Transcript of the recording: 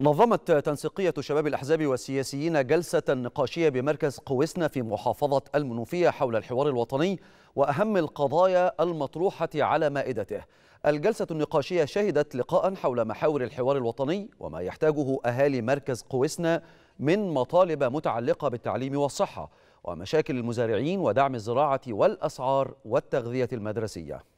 نظمت تنسيقية شباب الأحزاب والسياسيين جلسة نقاشية بمركز قويسنا في محافظة المنوفية حول الحوار الوطني وأهم القضايا المطروحة على مائدته الجلسة النقاشية شهدت لقاء حول محاور الحوار الوطني وما يحتاجه أهالي مركز قويسنا من مطالب متعلقة بالتعليم والصحة ومشاكل المزارعين ودعم الزراعة والأسعار والتغذية المدرسية